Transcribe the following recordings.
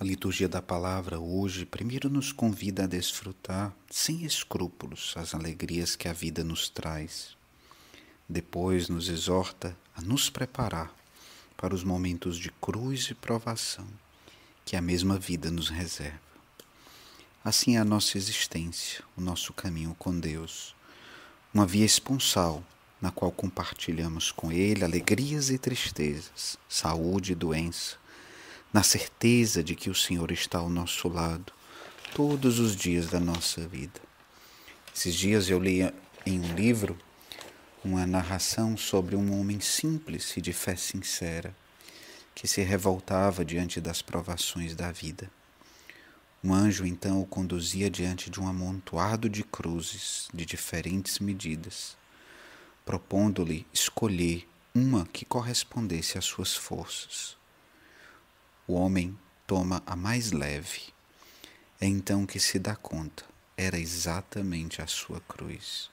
A liturgia da palavra hoje primeiro nos convida a desfrutar sem escrúpulos as alegrias que a vida nos traz. Depois nos exorta a nos preparar para os momentos de cruz e provação que a mesma vida nos reserva. Assim é a nossa existência, o nosso caminho com Deus, uma via esponsal na qual compartilhamos com Ele alegrias e tristezas, saúde e doença, na certeza de que o Senhor está ao nosso lado todos os dias da nossa vida. Esses dias eu li em um livro uma narração sobre um homem simples e de fé sincera que se revoltava diante das provações da vida. Um anjo então o conduzia diante de um amontoado de cruzes de diferentes medidas, propondo-lhe escolher uma que correspondesse às suas forças o homem toma a mais leve. É então que se dá conta, era exatamente a sua cruz.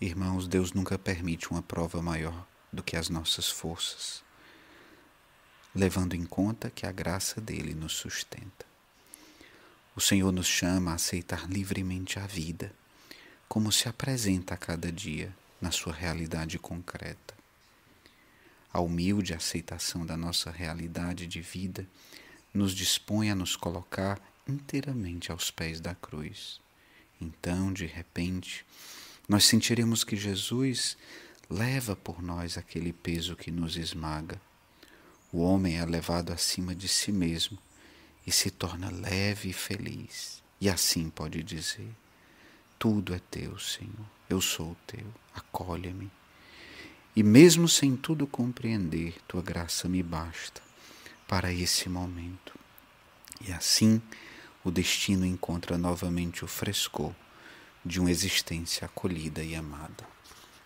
Irmãos, Deus nunca permite uma prova maior do que as nossas forças, levando em conta que a graça dele nos sustenta. O Senhor nos chama a aceitar livremente a vida, como se apresenta a cada dia na sua realidade concreta. A humilde aceitação da nossa realidade de vida nos dispõe a nos colocar inteiramente aos pés da cruz. Então, de repente, nós sentiremos que Jesus leva por nós aquele peso que nos esmaga. O homem é levado acima de si mesmo e se torna leve e feliz. E assim pode dizer: Tudo é teu, Senhor. Eu sou teu. Acolhe-me. E mesmo sem tudo compreender, tua graça me basta para esse momento. E assim o destino encontra novamente o frescor de uma existência acolhida e amada.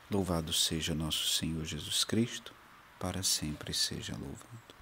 Louvado seja nosso Senhor Jesus Cristo, para sempre seja louvado.